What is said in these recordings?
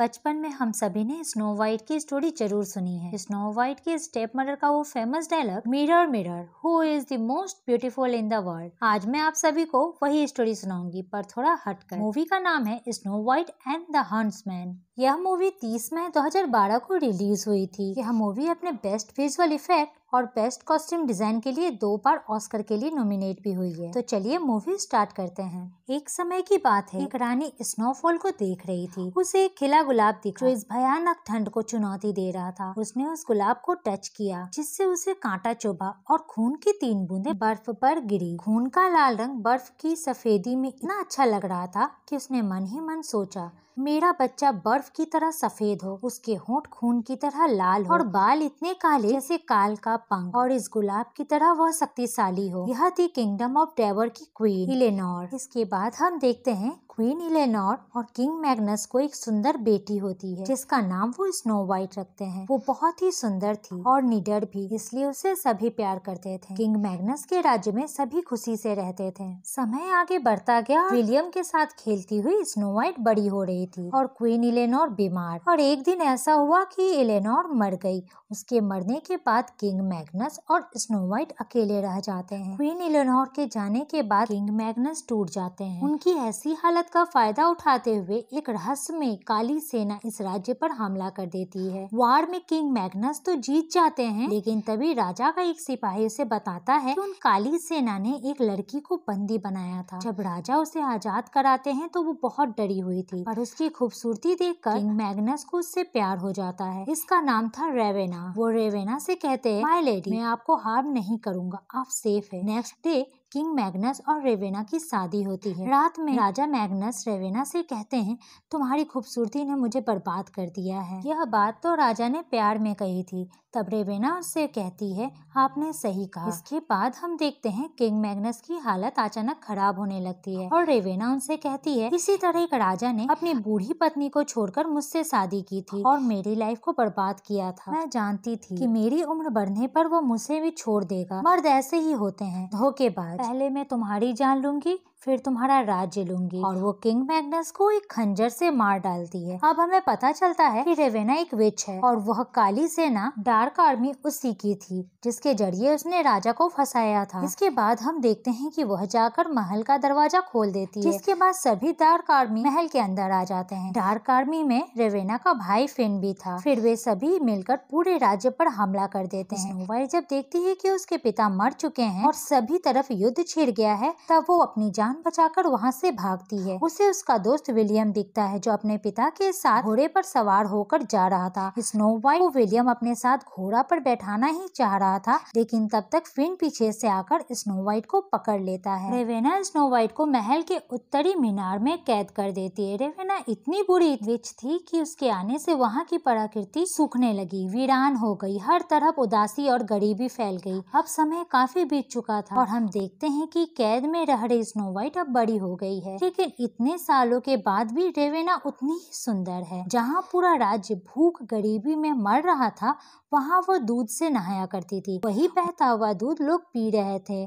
बचपन में हम सभी ने स्नो वाइट की स्टोरी जरूर सुनी है स्नो वाइट की स्टेप मर्डर का वो famous dialogue mirror mirror who is the most beautiful in the world आज मैं आप सभी को वही स्टोरी सुनाऊंगी पर थोड़ा हटकर मूवी का नाम है Snow White and the Huntsman यह मूवी 30 मई 2012 को रिलीज हुई थी यह मूवी अपने बेस्ट विजुअल इफेक्ट और बेस्ट कॉस्ट्यूम डिजाइन के लिए दो बार ऑस्कर के लिए नॉमिनेट भी हुई है तो चलिए मूवी स्टार्ट करते हैं एक समय की बात है एक रानी स्नोफॉल को देख रही थी उसे एक खिला गुलाब दिखा जो इस भयानक ठंड को चुनौती दे रहा था उसने उस गुलाब को टच किया जिससे उसे कांटा चुभा और खून की तीन बूंदे बर्फ पर गिरी खून का लाल रंग बर्फ की सफेदी में इतना अच्छा लग रहा था की उसने मन ही मन सोचा मेरा बच्चा बर्फ की तरह सफेद हो उसके होंठ खून की तरह लाल हो और बाल इतने काले जैसे काल का पंख और इस गुलाब की तरह वह शक्तिशाली हो यह थी किंगडम ऑफ डेवर की क्वीन इलेनोर इसके बाद हम देखते हैं क्वीन इलेनोर और किंग मैग्नस को एक सुंदर बेटी होती है जिसका नाम वो स्नो वाइट रखते हैं वो बहुत ही सुंदर थी और निडर भी इसलिए उसे सभी प्यार करते थे किंग मैग्नस के राज्य में सभी खुशी से रहते थे समय आगे बढ़ता गया विलियम के साथ खेलती हुई स्नो वाइट बड़ी हो रही थी और क्वीन इलेनोर बीमार और एक दिन ऐसा हुआ की इलेनोर मर गई उसके मरने के बाद किंग मैग्नस और स्नो वाइट अकेले रह जाते हैं क्वीन इलेनोर के जाने के बाद किंग मैग्नस टूट जाते हैं उनकी ऐसी हालत फुर्सत का फायदा उठाते हुए एक रहस्य में काली सेना इस राज्य पर हमला कर देती है वार में किंग मैग्नस तो जीत जाते हैं लेकिन तभी राजा का एक सिपाही उसे बताता है कि उन काली सेना ने एक लड़की को बंदी बनाया था जब राजा उसे आजाद कराते हैं तो वो बहुत डरी हुई थी और उसकी खूबसूरती देख कर किंग मैग्नस को उससे प्यार हो जाता है इसका नाम था रेवेना वो रेवेना से कहते हैं माई लेडी मैं आपको हार्म नहीं करूंगा आप सेफ है नेक्स्ट डे किंग मैग्नस और रेवेना की शादी होती है रात में राजा मैग्नस रेवेना से कहते हैं तुम्हारी खूबसूरती ने मुझे बर्बाद कर दिया है यह बात तो राजा ने प्यार में कही थी तब रेवेना उससे कहती है आपने सही कहा इसके बाद हम देखते हैं किंग मैग्नस की हालत अचानक खराब होने लगती है और रेवेना उनसे कहती है इसी तरह एक राजा ने अपनी बूढ़ी पत्नी को छोड़कर मुझसे शादी की थी और मेरी लाइफ को बर्बाद किया था मैं जानती थी कि मेरी उम्र बढ़ने पर वो मुझसे भी छोड़ देगा मर्द ऐसे ही होते हैं धोखेबाज पहले मैं तुम्हारी जान लूंगी फिर तुम्हारा राज्य लूंगी और वो किंग मैग्नस को एक खंजर से मार डालती है अब हमें पता चलता है कि रेवेना एक विच है और वह काली सेना डार्क आर्मी उसी की थी जिसके जरिए उसने राजा को फंसाया था इसके बाद हम देखते हैं कि वह जाकर महल का दरवाजा खोल देती है इसके बाद सभी डार्क आर्मी महल के अंदर आ जाते हैं डार्क आर्मी में रेवेना का भाई फिन भी था फिर वे सभी मिलकर पूरे राज्य पर हमला कर देते हैं जब देखती है कि उसके पिता मर चुके हैं और सभी तरफ युद्ध छिड़ गया है तब वो अपनी जान जान बचाकर वहाँ से भागती है उसे उसका दोस्त विलियम दिखता है जो अपने पिता के साथ घोड़े पर सवार होकर जा रहा था स्नो वाइट को विलियम अपने साथ घोड़ा पर बैठाना ही चाह रहा था लेकिन तब तक फिन पीछे से आकर स्नो वाइट को पकड़ लेता है रेवेना स्नो वाइट को महल के उत्तरी मीनार में कैद कर देती है रेवेना इतनी बुरी विच थी की उसके आने से वहाँ की प्रकृति सूखने लगी वीरान हो गई हर तरफ उदासी और गरीबी फैल गई अब समय काफी बीत चुका था और हम देखते हैं कि कैद में रह रही स्नो वाइट वाइट अब बड़ी हो गई है लेकिन इतने सालों के बाद भी रेवेना उतनी ही सुंदर है जहाँ पूरा राज्य भूख गरीबी में मर रहा था वहाँ वो दूध से नहाया करती थी वही बहता हुआ दूध लोग पी रहे थे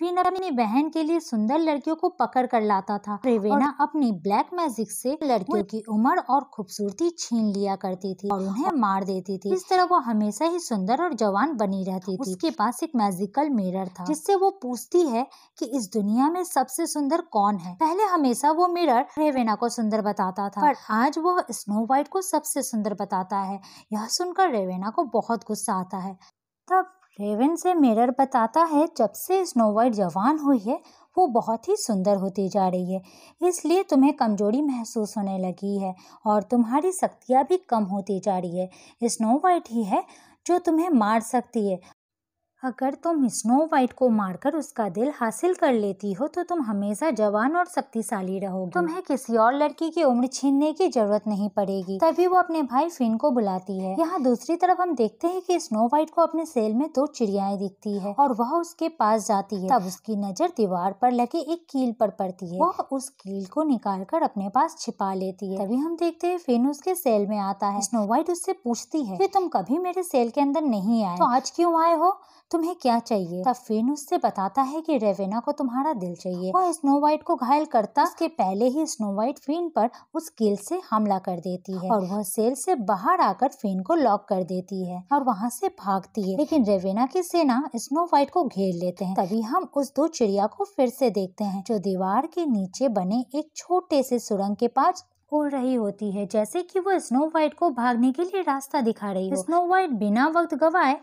श्रीनर अपनी बहन के लिए सुंदर लड़कियों को पकड़ कर लाता था रेवेना अपनी ब्लैक मैजिक से लड़कियों की उम्र और खूबसूरती छीन लिया करती थी और उन्हें मार देती थी इस तरह वो हमेशा ही सुंदर और जवान बनी रहती थी उसके पास एक मैजिकल मिरर था जिससे वो पूछती है कि इस दुनिया में सबसे सुंदर कौन है पहले हमेशा वो मिरर रेवेना को सुंदर बताता था पर आज वो स्नो वाइट को सबसे सुंदर बताता है यह सुनकर रेवेना को बहुत गुस्सा आता है तब रेवन से मिरर बताता है जब से स्नो वाइट जवान हुई है वो बहुत ही सुंदर होती जा रही है इसलिए तुम्हें कमजोरी महसूस होने लगी है और तुम्हारी शक्तियाँ भी कम होती जा रही है स्नो वाइट ही है जो तुम्हें मार सकती है अगर तुम स्नो वाइट को मारकर उसका दिल हासिल कर लेती हो तो तुम हमेशा जवान और शक्तिशाली रहोगी तुम्हें किसी और लड़की की उम्र छीनने की जरूरत नहीं पड़ेगी तभी वो अपने भाई फिन को बुलाती है यहाँ दूसरी तरफ हम देखते हैं कि स्नो वाइट को अपने सेल में दो चिड़ियाएं दिखती है और वह उसके पास जाती है तब उसकी नजर दीवार पर लगे एक कील पर पड़ती है वह उस कील को निकाल कर अपने पास छिपा लेती है तभी हम देखते है फिन उसके सेल में आता है स्नो वाइट उससे पूछती है की तुम कभी मेरे सेल के अंदर नहीं आए तो आज क्यूँ आए हो तुम्हें क्या चाहिए तब फिन उससे बताता है कि रेवेना को तुम्हारा दिल चाहिए वह स्नो व्हाइट को घायल करता के पहले ही स्नो व्हाइट फिन पर उस किल से हमला कर देती है और वह सेल से बाहर आकर फिन को लॉक कर देती है और वहाँ से भागती है लेकिन रेवेना की सेना स्नो व्हाइट को घेर लेते हैं तभी हम उस दो चिड़िया को फिर से देखते हैं जो दीवार के नीचे बने एक छोटे से सुरंग के पास उड़ रही होती है जैसे कि वो स्नो व्हाइट को भागने के लिए रास्ता दिखा रही हो स्नो व्हाइट बिना वक्त गवाए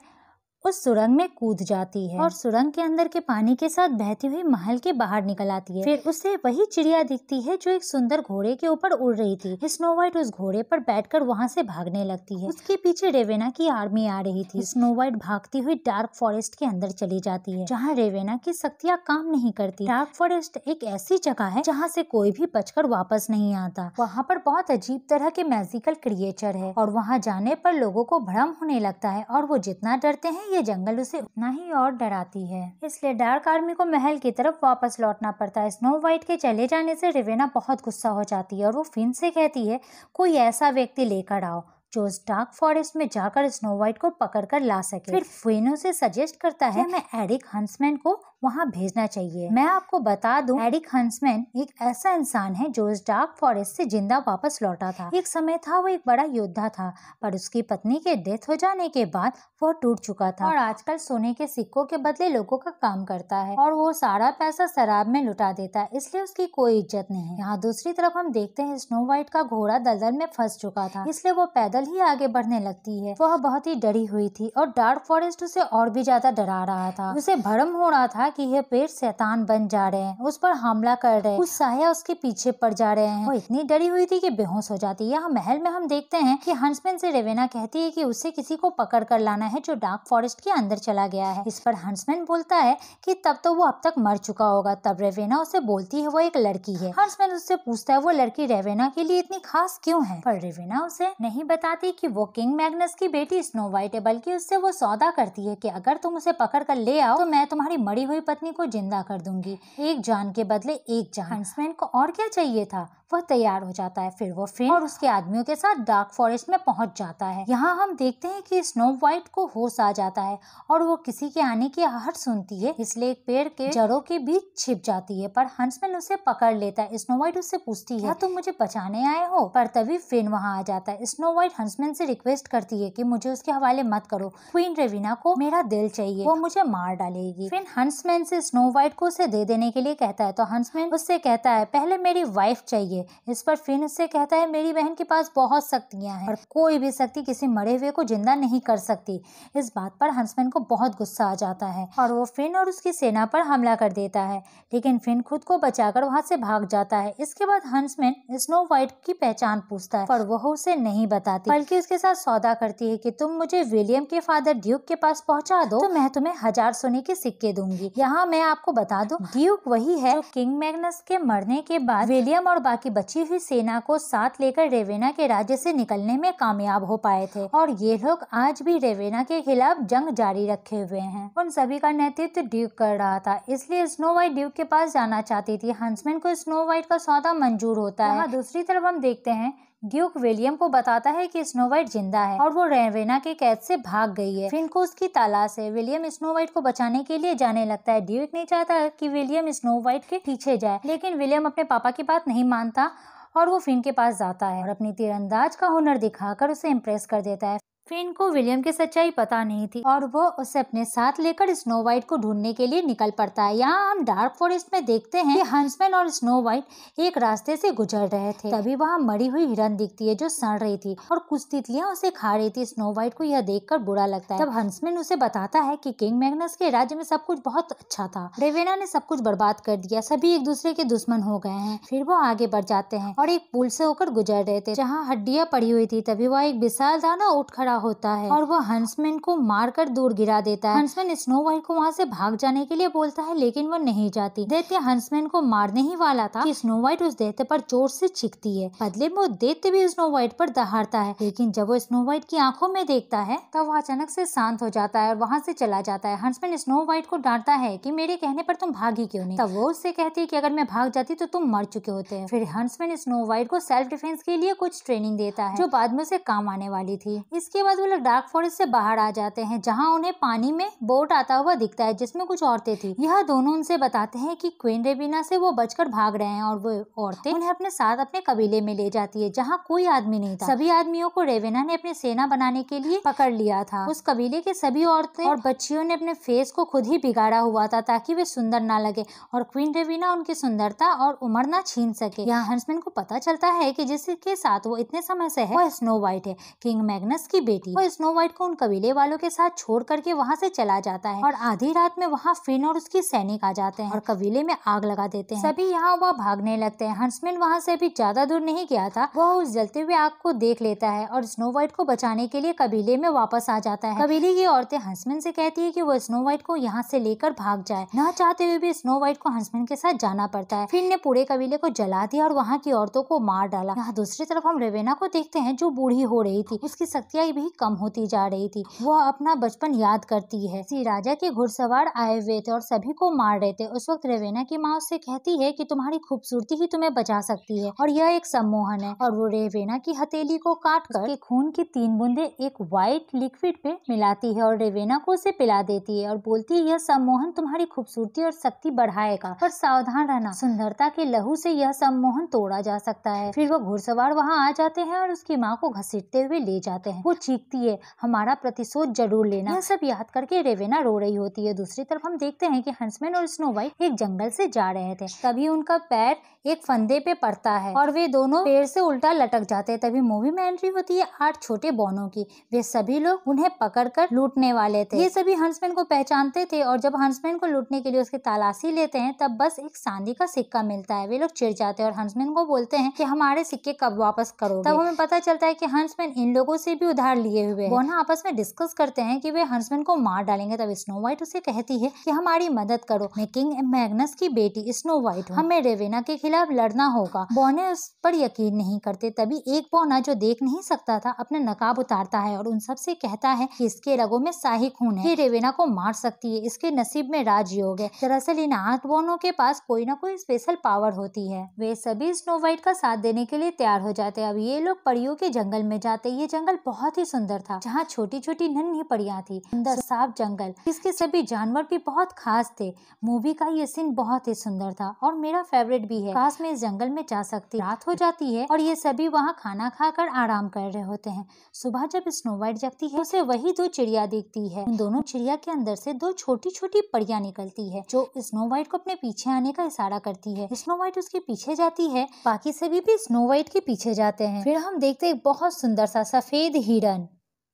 उस सुरंग में कूद जाती है और सुरंग के अंदर के पानी के साथ बहती हुई महल के बाहर निकल आती है फिर उसे वही चिड़िया दिखती है जो एक सुंदर घोड़े के ऊपर उड़ रही थी स्नो व्हाइट उस घोड़े पर बैठकर वहाँ से भागने लगती है उसके पीछे रेवेना की आर्मी आ रही थी स्नो व्हाइट भागती हुई डार्क फॉरेस्ट के अंदर चली जाती है जहाँ रेवेना की शक्तियाँ काम नहीं करती डार्क फॉरेस्ट एक ऐसी जगह है जहाँ से कोई भी बचकर वापस नहीं आता वहाँ पर बहुत अजीब तरह के मैजिकल क्रिएचर है और वहाँ जाने पर लोगों को भ्रम होने लगता है और वो जितना डरते हैं ये जंगल उसे उतना ही और डराती है इसलिए डार्क आर्मी को महल की तरफ वापस लौटना पड़ता है स्नो व्हाइट के चले जाने से रिवेना बहुत गुस्सा हो जाती है और वो फिन से कहती है कोई ऐसा व्यक्ति लेकर आओ जो उस डार्क फॉरेस्ट में जाकर स्नो व्हाइट को पकड़कर ला सके फिर फिन उसे सजेस्ट करता है मैं एरिक हंसमैन को वहाँ भेजना चाहिए मैं आपको बता दूं एडिक हंसमैन एक ऐसा इंसान है जो इस डार्क फॉरेस्ट से जिंदा वापस लौटा था एक समय था वो एक बड़ा योद्धा था पर उसकी पत्नी के डेथ हो जाने के बाद वो टूट चुका था और आजकल सोने के सिक्कों के बदले लोगों का काम करता है और वो सारा पैसा शराब में लुटा देता है इसलिए उसकी कोई इज्जत नहीं है यहाँ दूसरी तरफ हम देखते हैं स्नो व्हाइट का घोड़ा दलदल में फंस चुका था इसलिए वो पैदल ही आगे बढ़ने लगती है वह बहुत ही डरी हुई थी और डार्क फॉरेस्ट उसे और भी ज्यादा डरा रहा था उसे भरम हो रहा था बताया कि यह पेड़ शैतान बन जा रहे हैं उस पर हमला कर रहे हैं उस साया उसके पीछे पड़ जा रहे हैं वो इतनी डरी हुई थी कि बेहोश हो जाती है यहाँ महल में हम देखते हैं कि हंसमैन से रेवेना कहती है कि उसे किसी को पकड़ कर लाना है जो डार्क फॉरेस्ट के अंदर चला गया है इस पर हंसमैन बोलता है कि तब तो वो अब तक मर चुका होगा तब रेवेना उसे बोलती है वो एक लड़की है हंसमैन उससे पूछता है वो लड़की रेवेना के लिए इतनी खास क्यों है पर रेवेना उसे नहीं बताती कि वो किंग मैग्नस की बेटी स्नो वाइट है बल्कि उससे वो सौदा करती है कि अगर तुम उसे पकड़ कर ले आओ तो मैं तुम्हारी मरी हुई हुई पत्नी को जिंदा कर दूंगी एक जान के बदले एक जान हंसमैन हाँ। को और क्या चाहिए था वह तैयार हो जाता है फिर वो फ्रेंड और उसके आदमियों के साथ डार्क फॉरेस्ट में पहुंच जाता है यहाँ हम देखते हैं कि स्नो व्हाइट को होश आ जाता है और वो किसी के आने की आहट सुनती है इसलिए एक पेड़ के जड़ों के बीच छिप जाती है पर हंसमैन उसे पकड़ लेता है स्नो व्हाइट उससे पूछती है तुम मुझे बचाने आए हो पर तभी फिन वहाँ आ जाता है स्नो व्हाइट हंसमैन से रिक्वेस्ट करती है की मुझे उसके हवाले मत करो क्वीन रेविना को मेरा दिल चाहिए वो मुझे मार डालेगी फिन हंसमैन से स्नो व्हाइट को उसे दे देने के लिए कहता है तो हंसमैन उससे कहता है पहले मेरी वाइफ चाहिए चाहिए इस पर फिन से कहता है मेरी बहन के पास बहुत शक्तियाँ हैं और कोई भी शक्ति किसी मरे हुए को जिंदा नहीं कर सकती इस बात पर हंसमैन को बहुत गुस्सा आ जाता है और वो फिन और उसकी सेना पर हमला कर देता है लेकिन फिन खुद को बचाकर वहाँ से भाग जाता है इसके बाद हंसमैन स्नो व्हाइट की पहचान पूछता है पर वह उसे नहीं बताती बल्कि उसके साथ सौदा करती है की तुम मुझे विलियम के फादर ड्यूक के पास पहुँचा दो तो मैं तुम्हें हजार सोने के सिक्के दूंगी यहाँ मैं आपको बता दूं ड्यूक वही है किंग मैग्नस के मरने के बाद विलियम और बाकी की बची हुई सेना को साथ लेकर रेवेना के राज्य से निकलने में कामयाब हो पाए थे और ये लोग आज भी रेवेना के खिलाफ जंग जारी रखे हुए हैं उन सभी का नेतृत्व ड्यूक कर रहा था इसलिए स्नो वाइट ड्यूक के पास जाना चाहती थी हंसमैन को स्नो वाइट का सौदा मंजूर होता है दूसरी तरफ हम देखते हैं ड्यूक विलियम को बताता है कि स्नो वाइट जिंदा है और वो रेवेना के कैद से भाग गई है फिन को उसकी तलाश है विलियम स्नो वाइट को बचाने के लिए जाने लगता है ड्यूक नहीं चाहता कि विलियम स्नो वाइट के पीछे जाए लेकिन विलियम अपने पापा की बात नहीं मानता और वो फिन के पास जाता है और अपनी तीरंदाज का हुनर दिखाकर उसे इम्प्रेस कर देता है फिन को विलियम की सच्चाई पता नहीं थी और वो उसे अपने साथ लेकर स्नो वाइट को ढूंढने के लिए निकल पड़ता है यहाँ हम डार्क फॉरेस्ट में देखते हैं कि हंसमैन और स्नो वाइट एक रास्ते से गुजर रहे थे तभी वहाँ मरी हुई हिरन दिखती है जो सड़ रही थी और कुछ तितलियाँ उसे खा रही थी स्नो वाइट को यह देख कर बुरा लगता है तब हंसमैन उसे बताता है की किंग मैगनस के राज्य में सब कुछ बहुत अच्छा था रेवेना ने सब कुछ बर्बाद कर दिया सभी एक दूसरे के दुश्मन हो गए हैं फिर वो आगे बढ़ जाते हैं और एक पुल से होकर गुजर रहे थे जहाँ हड्डियाँ पड़ी हुई थी तभी वह एक विशाल दाना उठ खड़ा होता है और वह हंसमैन को मारकर दूर गिरा देता है हंसमैन स्नो वाइट को वहाँ से भाग जाने के लिए बोलता है लेकिन वह नहीं जाती दैत्य हंसमैन को मारने ही वाला था कि स्नो व्हाइट उस दैत्य पर जोर से चीखती है बदले में वो दैत्य भी स्नो व्हाइट पर दहाड़ता है लेकिन जब वो स्नो व्हाइट की आंखों में देखता है तब वह अचानक से शांत हो जाता है और वहाँ से चला जाता है हंसमैन स्नो व्हाइट को डांटता है कि मेरे कहने पर तुम भागी क्यों नहीं तब वो उससे कहती है कि अगर मैं भाग जाती तो तुम मर चुके होते हैं फिर हंसमैन स्नो व्हाइट को सेल्फ डिफेंस के लिए कुछ ट्रेनिंग देता है जो बाद में उसे काम आने वाली थी इसके बाद वो लोग डार्क फॉरेस्ट से बाहर आ जाते हैं जहाँ उन्हें पानी में बोट आता हुआ दिखता है जिसमें कुछ औरतें थी यह दोनों उनसे बताते हैं कि क्वीन रेबिना से वो बचकर भाग रहे हैं और वो औरतें उन्हें अपने साथ अपने कबीले में ले जाती है जहाँ कोई आदमी नहीं था सभी आदमियों को रेवेना ने अपनी सेना बनाने के लिए पकड़ लिया था उस कबीले के सभी औरतें और बच्चियों ने अपने फेस को खुद ही बिगाड़ा हुआ था ताकि वे सुंदर ना लगे और क्वीन रेविना उनकी सुंदरता और उम्र ना छीन सके यहाँ हंसमैन को पता चलता है की जिसके साथ वो इतने समय से है वह स्नो व्हाइट है किंग मैग्नस की बेटी थी वो स्नो व्हाइट को उन कबीले वालों के साथ छोड़ करके वहाँ से चला जाता है और आधी रात में वहाँ फिन और उसके सैनिक आ जाते हैं और कबीले में आग लगा देते हैं सभी यहाँ वह भागने लगते हैं हंसमैन वहाँ से भी ज्यादा दूर नहीं गया था वह उस जलते हुए आग को देख लेता है और स्नो व्हाइट को बचाने के लिए कबीले में वापस आ जाता है कबीले की औरतें हंसमैन से कहती है की वो स्नो व्हाइट को यहाँ से लेकर भाग जाए न चाहते हुए भी स्नो व्हाइट को हंसमैन के साथ जाना पड़ता है फिन ने पूरे कबीले को जला दिया और वहाँ की औरतों को मार डाला यहाँ दूसरी तरफ हम रेवेना को देखते हैं जो बूढ़ी हो रही थी उसकी शक्तियाँ भी कम होती जा रही थी वह अपना बचपन याद करती है श्री राजा के घुड़सवार आए हुए थे और सभी को मार रहे थे उस वक्त रेवेना की माँ उससे कहती है कि तुम्हारी खूबसूरती ही तुम्हें बचा सकती है और यह एक सम्मोहन है और वो रेवेना की हथेली को काट कर खून की तीन बूंदे एक व्हाइट लिक्विड पे मिलाती है और रेवेना को उसे पिला देती है और बोलती है यह सम्मोहन तुम्हारी खूबसूरती और शक्ति बढ़ाएगा पर सावधान रहना सुंदरता के लहू से यह सम्मोहन तोड़ा जा सकता है फिर वो घुड़सवार वहाँ आ जाते हैं और उसकी माँ को घसीटते हुए ले जाते हैं कुछ चीखती है हमारा प्रतिशोध जरूर लेना यह सब याद करके रेवेना रो रही होती है दूसरी तरफ हम देखते हैं कि हंसमैन और स्नो वाइट एक जंगल से जा रहे थे तभी उनका पैर एक फंदे पे पड़ता है और वे दोनों पेड़ से उल्टा लटक जाते हैं तभी मूवी में एंट्री होती है आठ छोटे बोनों की वे सभी लोग उन्हें पकड़कर लूटने वाले थे ये सभी हंसमैन को पहचानते थे और जब हंसमैन को लूटने के लिए उसकी तलाशी लेते हैं तब बस एक चांदी का सिक्का मिलता है वे लोग चिड़ जाते हैं और हंसमैन को बोलते हैं की हमारे सिक्के कब वापस करो तब हमें पता चलता है की हंसमैन इन लोगों से भी उधार लिए हुए बोना आपस में डिस्कस करते हैं की वे हंसमैन को मार डालेंगे तब स्नो व्हाइट उसे कहती है की हमारी मदद करो मैं किंग मैगनस की बेटी स्नो व्हाइट हमें रेवेना के खिलाफ अब लड़ना होगा बौने उस पर यकीन नहीं करते तभी एक बौना जो देख नहीं सकता था अपना नकाब उतारता है और उन सबसे कहता है कि इसके रगों में शाही खून है रेवेना को मार सकती है इसके नसीब में राजयोग है दरअसल इन आठ बौनों के पास कोई ना कोई स्पेशल पावर होती है वे सभी स्नो वाइट का साथ देने के लिए तैयार हो जाते हैं अब ये लोग परियों के जंगल में जाते ये जंगल बहुत ही सुंदर था जहाँ छोटी छोटी नन्ही परियां थी अंदर साफ जंगल इसके सभी जानवर भी बहुत खास थे मूवी का ये सीन बहुत ही सुंदर था और मेरा फेवरेट भी है पास में इस जंगल में जा सकती रात हो जाती है और ये सभी वहाँ खाना खाकर आराम कर रहे होते हैं सुबह जब स्नो वाइट जगती है उसे वही दो चिड़िया दिखती है दोनों चिड़िया के अंदर से दो छोटी छोटी परियां निकलती है जो स्नो व्हाइट को अपने पीछे आने का इशारा करती है स्नो व्हाइट उसके पीछे जाती है बाकी सभी भी स्नो व्हाइट के पीछे जाते हैं फिर हम देखते एक बहुत सुंदर सा सफेद हिरन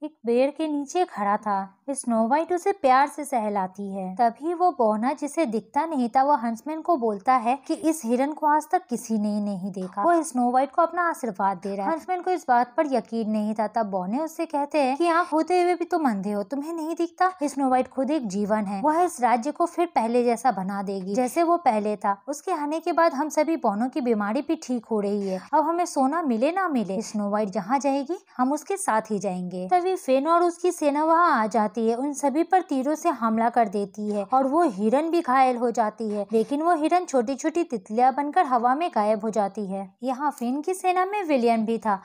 एक पेड़ के नीचे खड़ा था स्नो वाइट उसे प्यार से सहलाती है तभी वो बोना जिसे दिखता नहीं था वो हंसमैन को बोलता है कि इस हिरन को आज तक किसी ने नहीं देखा वो स्नो वाइट को अपना आशीर्वाद दे रहा है हंसमैन को इस बात पर यकीन नहीं था तब बोने उससे कहते हैं कि यहाँ होते हुए भी तुम तो अंधे हो तुम्हें नहीं दिखता स्नो वाइट खुद एक जीवन है वह इस राज्य को फिर पहले जैसा बना देगी जैसे वो पहले था उसके आने के बाद हम सभी बोनों की बीमारी भी ठीक हो रही है अब हमें सोना मिले ना मिले स्नो वाइट जहाँ जाएगी हम उसके साथ ही जाएंगे तभी फेन और उसकी सेना वहाँ आ जाती जाती है उन सभी पर तीरों से हमला कर देती है और वो हिरन भी घायल हो जाती है लेकिन वो हिरन छोटी छोटी तितलियां बनकर हवा में गायब हो जाती है यहाँ फिन की सेना में विलियन भी था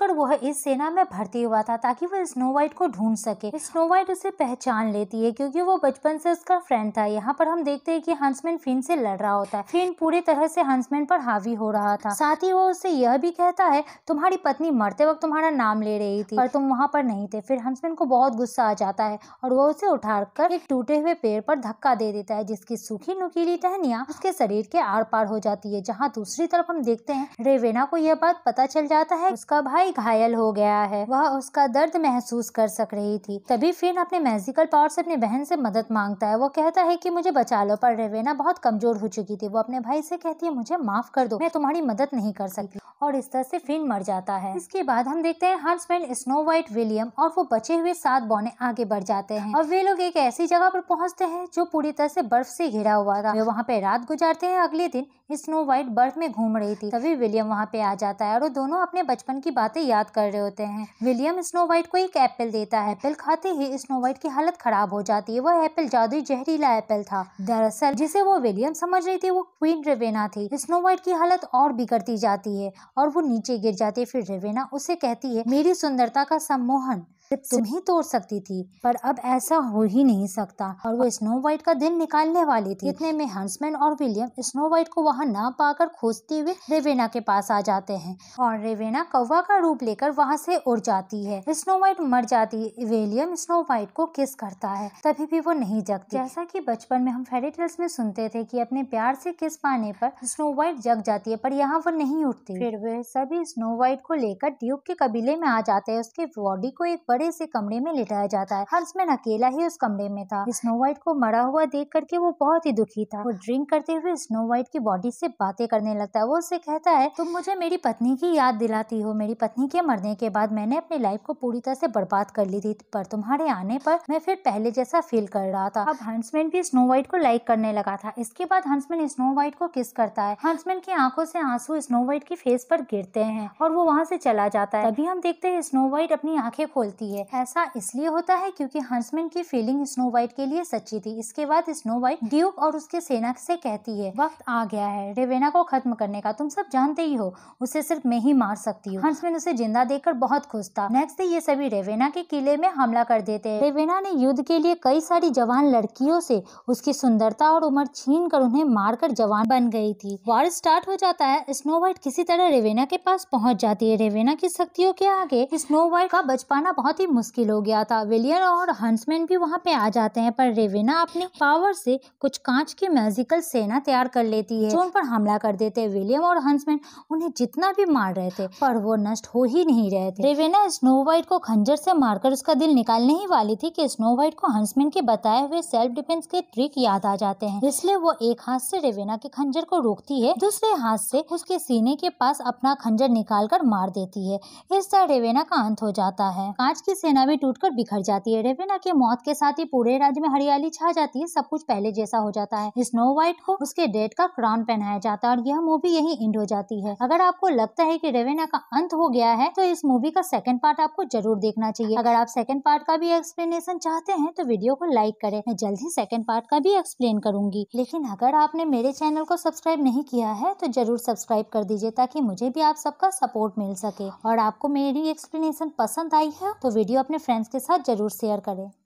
कर वह इस सेना में भर्ती हुआ था ताकि वो स्नो व्हाइट को ढूंढ सके स्नो व्हाइट उसे पहचान लेती है क्योंकि वो बचपन से उसका फ्रेंड था यहाँ पर हम देखते हैं कि हंसमैन फिन से लड़ रहा होता है फिन पूरी तरह से हंसमैन पर हावी हो रहा था साथ ही वो उसे यह भी कहता है तुम्हारी पत्नी मरते वक्त तुम्हारा नाम ले रही थी पर तुम वहाँ पर नहीं थे फिर हंसमैन को बहुत गुस्सा आ जाता जाता है और वो उसे उठाकर एक टूटे हुए पेड़ पर धक्का दे देता है जिसकी सूखी नुकीली टहनिया उसके शरीर के आर पार हो जाती है जहाँ दूसरी तरफ हम देखते हैं रेवेना को यह बात पता चल जाता है उसका भाई घायल हो गया है वह उसका दर्द महसूस कर सक रही थी तभी फिर अपने मैजिकल पावर से अपनी बहन से मदद मांगता है वो कहता है की मुझे बचा लो पर रेवेना बहुत कमजोर हो चुकी थी वो अपने भाई से कहती है मुझे माफ कर दो मैं तुम्हारी मदद नहीं कर सकती और इस तरह से फिन मर जाता है इसके बाद हम देखते हैं हंसमैन स्नो व्हाइट विलियम और वो बचे हुए सात बौने आगे बढ़ जाते हैं और वे लोग एक ऐसी जगह पर पहुंचते हैं जो पूरी तरह से बर्फ से घिरा हुआ था वे वहाँ पे रात गुजारते हैं अगले दिन स्नो व्हाइट बर्फ में घूम रही थी तभी विलियम वहाँ पे आ जाता है और वो दोनों अपने बचपन की बातें याद कर रहे होते हैं विलियम स्नो व्हाइट को एक एप्पल देता है एप्पल खाते ही स्नो व्हाइट की हालत खराब हो जाती है वह एप्पल जादुई जहरीला एप्पल था दरअसल जिसे वो विलियम समझ रही थी वो क्वीन रेवेना थी स्नो व्हाइट की हालत और बिगड़ती जाती है और वो नीचे गिर जाती है फिर रेवेना उसे कहती है मेरी सुंदरता का सम्मोहन तुम तो ही तोड़ सकती थी पर अब ऐसा हो ही नहीं सकता और वो स्नो व्हाइट का दिन निकालने वाली थी इतने में हंसमैन और विलियम स्नो व्हाइट को वहाँ ना पाकर खोजते हुए रेवेना के पास आ जाते हैं और रेवेना कौवा का रूप लेकर वहाँ से उड़ जाती है स्नो व्हाइट मर जाती है विलियम स्नो व्हाइट को किस करता है तभी भी वो नहीं जगती जैसा की बचपन में हम फेरी टेल्स में सुनते थे की अपने प्यार से किस पाने पर स्नो व्हाइट जग जाती है पर यहाँ वो नहीं उठती फिर वे सभी स्नो व्हाइट को लेकर ड्यूक के कबीले में आ जाते हैं उसके बॉडी को एक बड़े बड़े से कमरे में लिटाया जाता है हंसमैन अकेला ही उस कमरे में था स्नो व्हाइट को मरा हुआ देख करके वो बहुत ही दुखी था वो ड्रिंक करते हुए स्नो व्हाइट की बॉडी से बातें करने लगता है वो उसे कहता है तुम मुझे मेरी पत्नी की याद दिलाती हो मेरी पत्नी के मरने के बाद मैंने अपनी लाइफ को पूरी तरह से बर्बाद कर ली थी पर तुम्हारे आने पर मैं फिर पहले जैसा फील कर रहा था अब हंसमैन भी स्नो व्हाइट को लाइक करने लगा था इसके बाद हंसमैन स्नो व्हाइट को किस करता है हंसमैन की आंखों से आंसू स्नो व्हाइट की फेस पर गिरते हैं और वो वहाँ से चला जाता है तभी हम देखते हैं स्नो व्हाइट अपनी आंखें खोलती है होती है ऐसा इसलिए होता है क्योंकि हंसमैन की फीलिंग स्नो व्हाइट के लिए सच्ची थी इसके बाद स्नो व्हाइट ड्यूक और उसके सेना से कहती है वक्त आ गया है रेवेना को खत्म करने का तुम सब जानते ही हो उसे सिर्फ मैं ही मार सकती हूँ हंसमैन उसे जिंदा देखकर बहुत खुश था नेक्स्ट डे ये सभी रेवेना के किले में हमला कर देते हैं रेवेना ने युद्ध के लिए कई सारी जवान लड़कियों से उसकी सुंदरता और उम्र छीन कर उन्हें मारकर जवान बन गई थी वार स्टार्ट हो जाता है स्नो व्हाइट किसी तरह रेवेना के पास पहुंच जाती है रेवेना की शक्तियों के आगे स्नो व्हाइट का बचपाना बहुत ही मुश्किल हो गया था विलियन और हंसमैन भी वहाँ पे आ जाते हैं पर रेवेना अपने पावर से कुछ कांच की मैजिकल सेना तैयार कर लेती है जो उन पर हमला कर देते हैं विलियम और हंसमैन उन्हें जितना भी मार रहे थे पर वो नष्ट हो ही नहीं रहे थे रेवेना स्नो व्हाइट को खंजर से मारकर उसका दिल निकालने ही वाली थी कि स्नो व्हाइट को हंसमैन के बताए हुए सेल्फ डिफेंस के ट्रिक याद आ जाते हैं इसलिए वो एक हाथ से रेवेना के खंजर को रोकती है दूसरे हाथ से उसके सीने के पास अपना खंजर निकाल कर मार देती है इस तरह रेवेना का अंत हो जाता है कांच की सेना भी टूटकर बिखर जाती है रेवेना के मौत के साथ ही पूरे राज्य में हरियाली छा जाती है सब कुछ पहले जैसा हो जाता है स्नो व्हाइट को उसके डेट का क्राउन पहनाया जाता है और यह मूवी यही एंड हो जाती है अगर आपको लगता है की रेवेना का अंत हो गया है तो इस मूवी का सेकंड पार्ट आपको जरूर देखना चाहिए अगर आप सेकंड पार्ट का भी एक्सप्लेनेशन चाहते हैं तो वीडियो को लाइक करें मैं जल्द ही सेकंड पार्ट का भी एक्सप्लेन करूंगी लेकिन अगर आपने मेरे चैनल को सब्सक्राइब नहीं किया है तो जरूर सब्सक्राइब कर दीजिए ताकि मुझे भी आप सबका सपोर्ट मिल सके और आपको मेरी एक्सप्लेनेशन पसंद आई है तो वीडियो अपने फ्रेंड्स के साथ ज़रूर शेयर करें